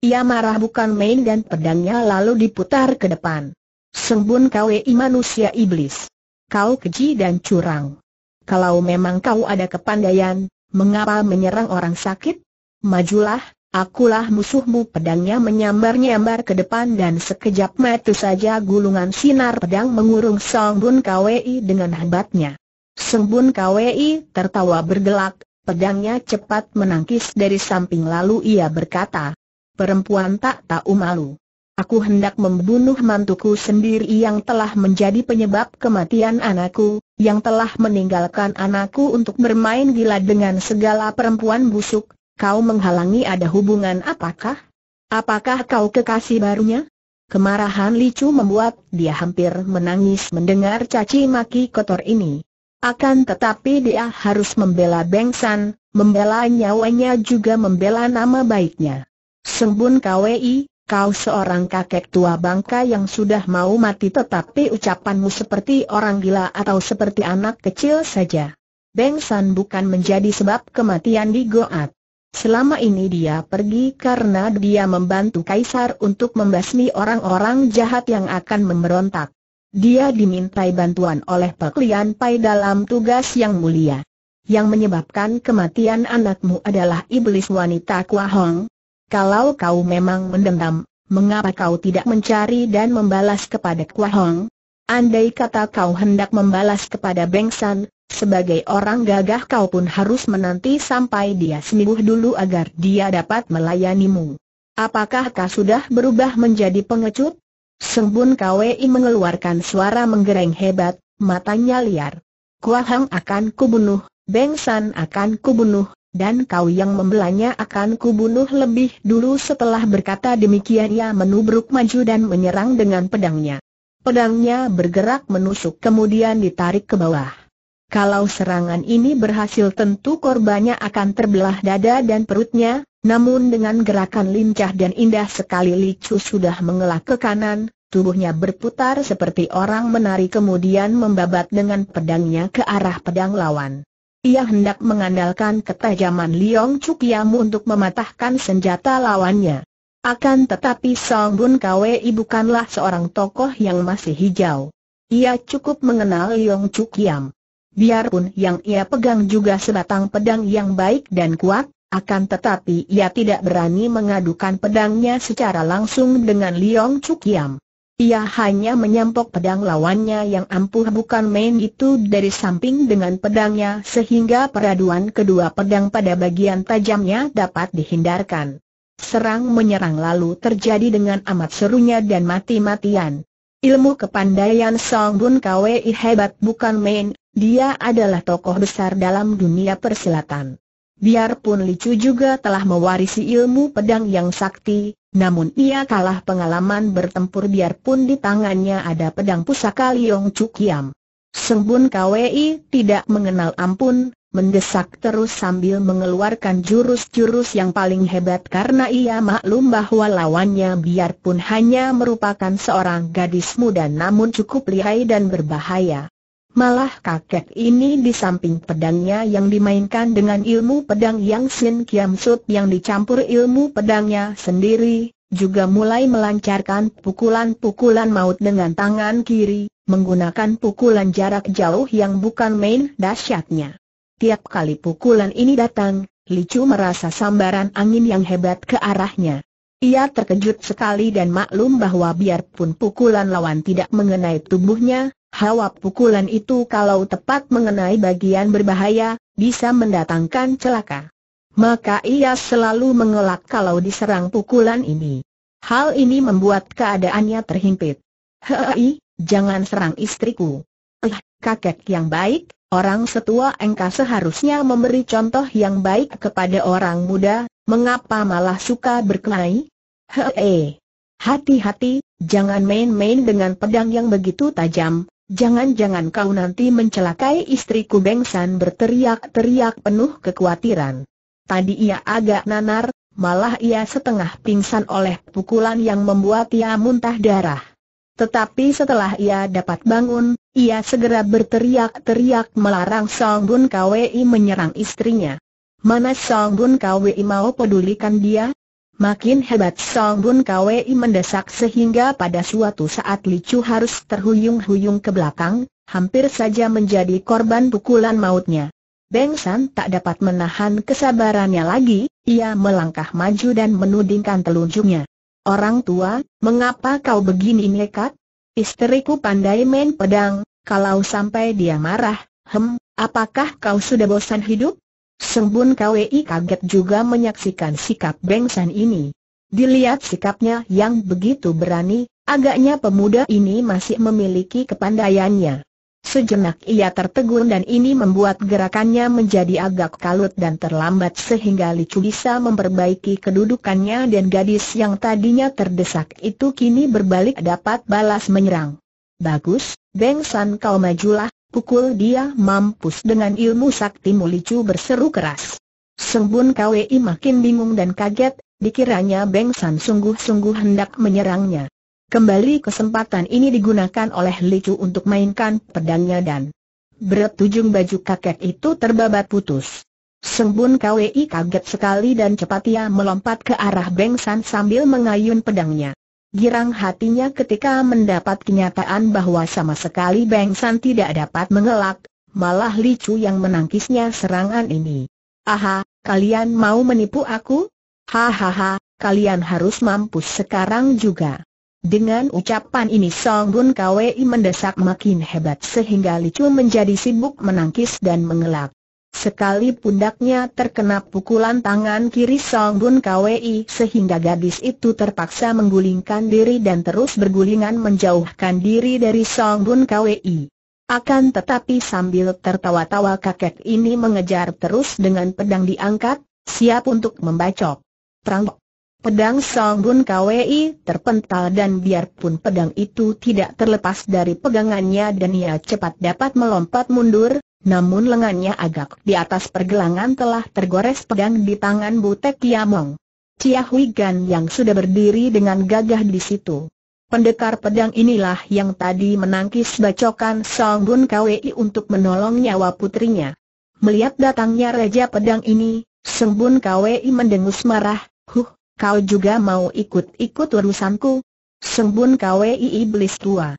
Ia marah bukan main dan pedangnya lalu diputar ke depan. Sembun KWI manusia iblis kau keji dan curang. Kalau memang kau ada kepandaian, mengapa menyerang orang sakit? Majulah, akulah musuhmu pedangnya menyambar-nyambar ke depan dan sekejap mata saja gulungan sinar pedang mengurung Song Bun Kwei dengan hebatnya. Song Bun Kwei tertawa bergelak, pedangnya cepat menangkis dari samping lalu ia berkata, Perempuan tak tahu malu. Aku hendak membunuh mantuku sendiri yang telah menjadi penyebab kematian anakku, yang telah meninggalkan anakku untuk bermain gila dengan segala perempuan busuk. Kau menghalangi ada hubungan apakah? Apakah kau kekasih barunya? Kemarahan Licu membuat dia hampir menangis mendengar caci maki kotor ini. Akan tetapi dia harus membela Bengsan, membela nyawanya juga membela nama baiknya. Sembun Kwei. Kau seorang kakek tua bangka yang sudah mau mati tetapi ucapanmu seperti orang gila atau seperti anak kecil saja. Beng San bukan menjadi sebab kematian di Goat. Selama ini dia pergi karena dia membantu Kaisar untuk membasmi orang-orang jahat yang akan memberontak. Dia dimintai bantuan oleh Lian Pai dalam tugas yang mulia. Yang menyebabkan kematian anakmu adalah iblis wanita Kua Hong. Kalau kau memang mendendam, mengapa kau tidak mencari dan membalas kepada Kuahong? Andai kata kau hendak membalas kepada San, sebagai orang gagah kau pun harus menanti sampai dia sembuh dulu agar dia dapat melayanimu. Apakah kau sudah berubah menjadi pengecut? Sembun Kwei mengeluarkan suara menggereng hebat, matanya liar. Kuahong akan kubunuh, San akan kubunuh, dan kau yang membelanya akan kubunuh lebih dulu setelah berkata demikian ia menubruk maju dan menyerang dengan pedangnya. Pedangnya bergerak menusuk kemudian ditarik ke bawah. Kalau serangan ini berhasil tentu korbannya akan terbelah dada dan perutnya, namun dengan gerakan lincah dan indah sekali Licu sudah mengelak ke kanan, tubuhnya berputar seperti orang menari kemudian membabat dengan pedangnya ke arah pedang lawan. Ia hendak mengandalkan ketajaman Liong Chuk Yamu untuk mematahkan senjata lawannya. Akan tetapi Song Bun Kwei bukanlah seorang tokoh yang masih hijau. Ia cukup mengenal Liong Chuk Yam. Biarpun yang ia pegang juga sebatang pedang yang baik dan kuat, akan tetapi ia tidak berani mengadukan pedangnya secara langsung dengan Liong Chuk Yam. Ia hanya menyampok pedang lawannya yang ampuh bukan main itu dari samping dengan pedangnya sehingga peraduan kedua pedang pada bagian tajamnya dapat dihindarkan. Serang menyerang lalu terjadi dengan amat serunya dan mati-matian. Ilmu kepandaian Song Bun Kwi hebat bukan main, dia adalah tokoh besar dalam dunia persilatan. Biarpun Licu juga telah mewarisi ilmu pedang yang sakti, namun ia kalah pengalaman bertempur biarpun di tangannya ada pedang pusaka Liong Cukiam. Sembun Kwei tidak mengenal ampun, mendesak terus sambil mengeluarkan jurus-jurus yang paling hebat karena ia maklum bahwa lawannya biarpun hanya merupakan seorang gadis muda namun cukup lihai dan berbahaya. Malah kakek ini di samping pedangnya yang dimainkan dengan ilmu pedang yang Sin Kiam Sut yang dicampur ilmu pedangnya sendiri, juga mulai melancarkan pukulan-pukulan maut dengan tangan kiri, menggunakan pukulan jarak jauh yang bukan main dahsyatnya. Tiap kali pukulan ini datang, Licu merasa sambaran angin yang hebat ke arahnya. Ia terkejut sekali dan maklum bahwa biarpun pukulan lawan tidak mengenai tubuhnya, Hawa pukulan itu kalau tepat mengenai bagian berbahaya, bisa mendatangkan celaka. Maka ia selalu mengelak kalau diserang pukulan ini. Hal ini membuat keadaannya terhimpit. Hei, jangan serang istriku. Eh, kakek yang baik, orang setua engkau seharusnya memberi contoh yang baik kepada orang muda, mengapa malah suka berkelahi? Hei, hati-hati, jangan main-main dengan pedang yang begitu tajam, Jangan-jangan kau nanti mencelakai istriku Beng berteriak-teriak penuh kekhawatiran. Tadi ia agak nanar, malah ia setengah pingsan oleh pukulan yang membuat ia muntah darah. Tetapi setelah ia dapat bangun, ia segera berteriak-teriak melarang Song Bun Kwi menyerang istrinya. Mana Song Bun Kwi mau pedulikan dia, Makin hebat Song Bun Kwei mendesak sehingga pada suatu saat Li Chu harus terhuyung-huyung ke belakang, hampir saja menjadi korban pukulan mautnya. Beng San tak dapat menahan kesabarannya lagi, ia melangkah maju dan menudingkan telunjuknya. Orang tua, mengapa kau begini nekat? Istriku pandai main pedang, kalau sampai dia marah, hem, apakah kau sudah bosan hidup? Sembun KWI kaget juga menyaksikan sikap Beng San ini. Dilihat sikapnya yang begitu berani, agaknya pemuda ini masih memiliki kepandaiannya. Sejenak ia tertegun dan ini membuat gerakannya menjadi agak kalut dan terlambat sehingga Licu bisa memperbaiki kedudukannya dan gadis yang tadinya terdesak itu kini berbalik dapat balas menyerang. Bagus, Beng San kau majulah, Pukul dia mampus dengan ilmu sakti Mulicu berseru keras. Sembun Kwei makin bingung dan kaget, dikiranya Beng San sungguh-sungguh hendak menyerangnya. Kembali kesempatan ini digunakan oleh Licu untuk mainkan pedangnya dan berat bertujung baju kakek itu terbabat putus. Sembun Kwei kaget sekali dan cepat ia melompat ke arah Beng San sambil mengayun pedangnya. Girang hatinya ketika mendapat kenyataan bahwa sama sekali Beng San tidak dapat mengelak, malah Licu yang menangkisnya serangan ini. Aha, kalian mau menipu aku? Hahaha, kalian harus mampus sekarang juga. Dengan ucapan ini Song Bun Kwei mendesak makin hebat sehingga Licu menjadi sibuk menangkis dan mengelak. Sekali pundaknya terkena pukulan tangan kiri Song Bun Kwi sehingga gadis itu terpaksa menggulingkan diri dan terus bergulingan menjauhkan diri dari Song Bun Kwi. Akan tetapi sambil tertawa-tawa kakek ini mengejar terus dengan pedang diangkat, siap untuk membacok. Terang. Pedang Song Bun Kwi terpental dan biarpun pedang itu tidak terlepas dari pegangannya dan ia cepat dapat melompat mundur, namun lengannya agak di atas pergelangan telah tergores pedang di tangan Butek Kiamong. Cia Hui Gan yang sudah berdiri dengan gagah di situ. Pendekar pedang inilah yang tadi menangkis bacokan Song Bun Kwei untuk menolong nyawa putrinya. Melihat datangnya Raja Pedang ini, Song Bun Kwei mendengus marah, Huh, kau juga mau ikut-ikut urusanku? Song Bun Kwei iblis tua.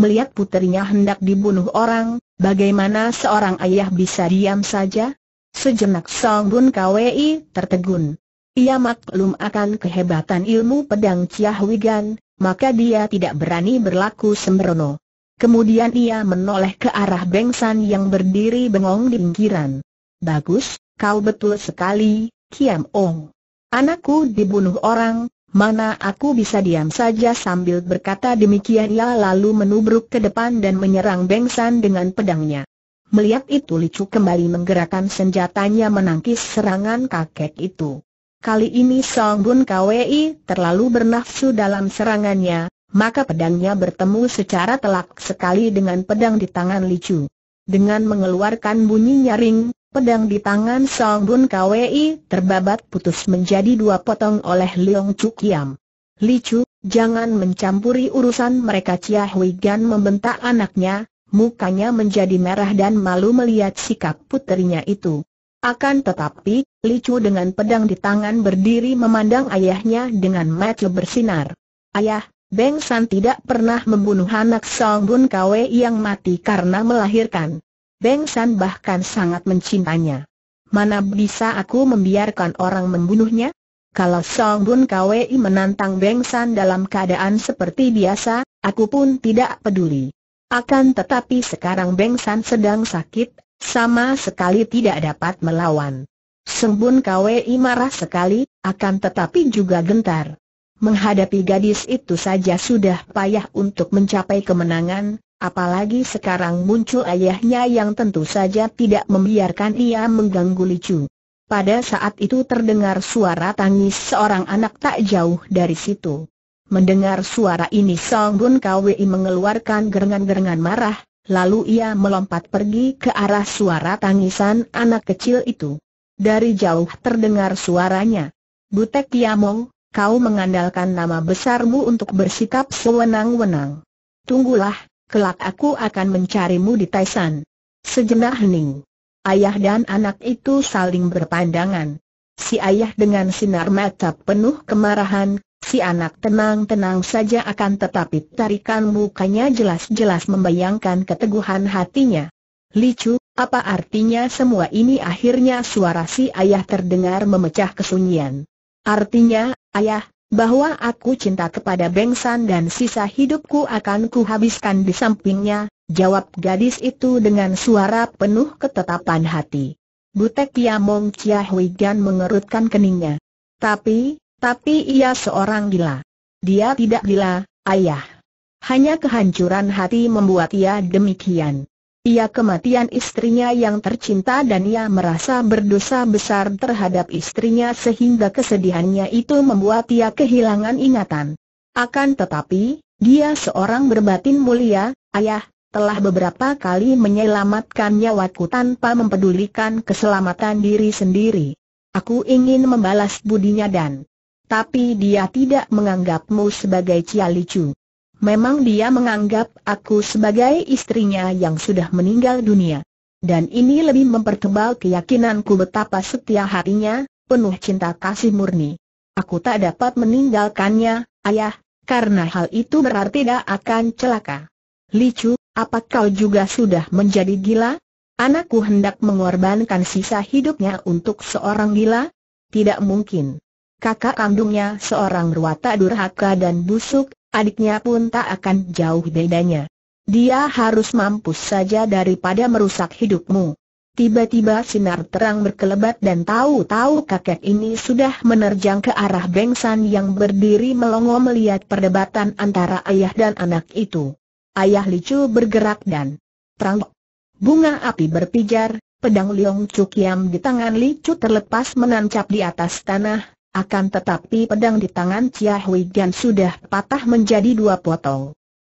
Melihat putrinya hendak dibunuh orang, Bagaimana seorang ayah bisa diam saja? Sejenak Song Bun Kwei tertegun. Ia maklum akan kehebatan ilmu pedang Chia Wigan, maka dia tidak berani berlaku sembrono. Kemudian ia menoleh ke arah Beng San yang berdiri bengong di pinggiran. Bagus, kau betul sekali, Kiam Ong. Anakku dibunuh orang, Mana aku bisa diam saja sambil berkata demikian ia lalu menubruk ke depan dan menyerang Beng dengan pedangnya. Melihat itu Licu kembali menggerakkan senjatanya menangkis serangan kakek itu. Kali ini Song Bun Kwei terlalu bernafsu dalam serangannya, maka pedangnya bertemu secara telak sekali dengan pedang di tangan Licu. Dengan mengeluarkan bunyi nyaring, Pedang di tangan Song Bun Kwei terbabat putus menjadi dua potong oleh Leong Chu Kiam. Li Chu, jangan mencampuri urusan mereka Chia Hui Gan membentak anaknya, mukanya menjadi merah dan malu melihat sikap putrinya itu. Akan tetapi, Li Chu dengan pedang di tangan berdiri memandang ayahnya dengan mata bersinar. Ayah, Beng San tidak pernah membunuh anak Song Bun Kwei yang mati karena melahirkan. Beng San bahkan sangat mencintainya. Mana bisa aku membiarkan orang membunuhnya? Kalau Song Bun Kwei menantang Beng San dalam keadaan seperti biasa, aku pun tidak peduli. Akan tetapi sekarang Beng San sedang sakit, sama sekali tidak dapat melawan. Song Bun Kwei marah sekali, akan tetapi juga gentar. Menghadapi gadis itu saja sudah payah untuk mencapai kemenangan, Apalagi sekarang muncul ayahnya yang tentu saja tidak membiarkan ia mengganggu Licu. Pada saat itu terdengar suara tangis seorang anak tak jauh dari situ. Mendengar suara ini Song Bun Kwei mengeluarkan gerengan-gerengan marah, lalu ia melompat pergi ke arah suara tangisan anak kecil itu. Dari jauh terdengar suaranya. Butek Yamong, kau mengandalkan nama besarmu untuk bersikap sewenang-wenang. Tunggulah, Kelak aku akan mencarimu di Taisan. Sejenak hening. Ayah dan anak itu saling berpandangan. Si ayah dengan sinar mata penuh kemarahan, si anak tenang-tenang saja akan tetapi tarikan mukanya jelas-jelas membayangkan keteguhan hatinya. Licu, apa artinya semua ini akhirnya suara si ayah terdengar memecah kesunyian. Artinya, ayah, bahwa aku cinta kepada Bengsan dan sisa hidupku akan kuhabiskan di sampingnya, jawab gadis itu dengan suara penuh ketetapan hati. Butek Yamong Chia Hui Gan mengerutkan keningnya. Tapi, tapi ia seorang gila. Dia tidak gila, ayah. Hanya kehancuran hati membuat ia demikian ia kematian istrinya yang tercinta dan ia merasa berdosa besar terhadap istrinya sehingga kesedihannya itu membuat ia kehilangan ingatan. Akan tetapi, dia seorang berbatin mulia, ayah, telah beberapa kali menyelamatkan nyawaku tanpa mempedulikan keselamatan diri sendiri. Aku ingin membalas budinya dan... Tapi dia tidak menganggapmu sebagai Cialicu. Memang dia menganggap aku sebagai istrinya yang sudah meninggal dunia. Dan ini lebih mempertebal keyakinanku betapa setia harinya, penuh cinta kasih murni. Aku tak dapat meninggalkannya, ayah, karena hal itu berarti tidak akan celaka. Licu, apa kau juga sudah menjadi gila? Anakku hendak mengorbankan sisa hidupnya untuk seorang gila? Tidak mungkin. Kakak kandungnya seorang ruwata durhaka dan busuk, adiknya pun tak akan jauh bedanya. Dia harus mampus saja daripada merusak hidupmu. Tiba-tiba sinar terang berkelebat dan tahu-tahu kakek ini sudah menerjang ke arah Bengsan yang berdiri melongo melihat perdebatan antara ayah dan anak itu. Ayah Licu bergerak dan terang. Bunga api berpijar, pedang Liong Cukiam di tangan Licu terlepas menancap di atas tanah, akan tetapi pedang di tangan Chia Hui Gan sudah patah menjadi dua potong.